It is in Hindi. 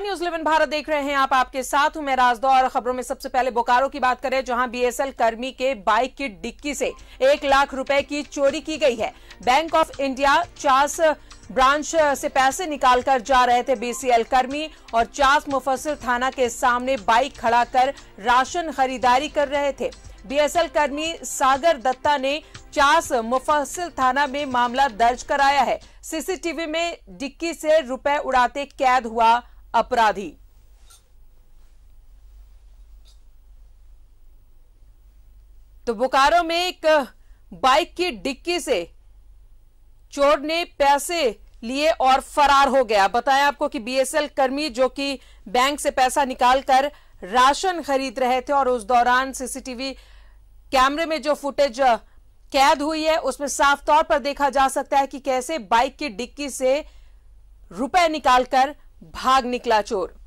न्यूज इलेवन भारत देख रहे हैं आप आपके साथ हूं मैं राजदौ और खबरों में सबसे पहले बोकारो की बात करें जहां बीएसएल कर्मी के बाइक की डिक्की से एक लाख रुपए की चोरी की गई है Bank of India Chas branch से पैसे निकालकर जा रहे थे बीसीएल कर्मी और चास मुफसर थाना के सामने बाइक खड़ा कर राशन खरीदारी कर रहे थे बीएसएल कर्मी सागर दत्ता ने चास मुफसिल थाना में मामला दर्ज कराया है सीसीटीवी में डिक्की से रुपए उड़ाते कैद हुआ अपराधी तो बोकारो में एक बाइक की डिक्की से चोर ने पैसे लिए और फरार हो गया बताया आपको कि बीएसएल कर्मी जो कि बैंक से पैसा निकालकर राशन खरीद रहे थे और उस दौरान सीसीटीवी कैमरे में जो फुटेज कैद हुई है उसमें साफ तौर पर देखा जा सकता है कि कैसे बाइक की डिक्की से रुपए निकालकर भाग निकला चोर